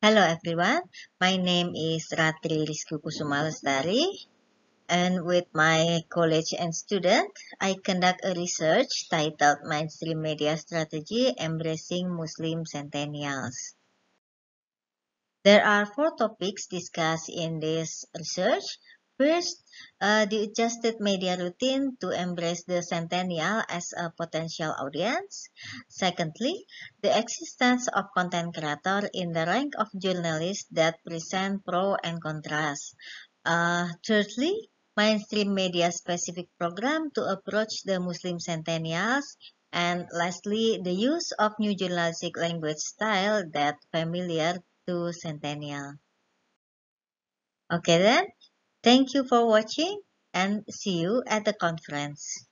Hello everyone, my name is Ratri Rizky Kusumalestari and with my college and student, I conduct a research titled Mainstream Media Strategy Embracing Muslim Centennials. There are four topics discussed in this research. First, uh, the adjusted media routine to embrace the centennial as a potential audience. Secondly, the existence of content creator in the rank of journalists that present pro and contrast. Uh, thirdly, mainstream media specific program to approach the Muslim centennials and lastly, the use of new journalistic language style that familiar to centennial. Okay then, Thank you for watching and see you at the conference.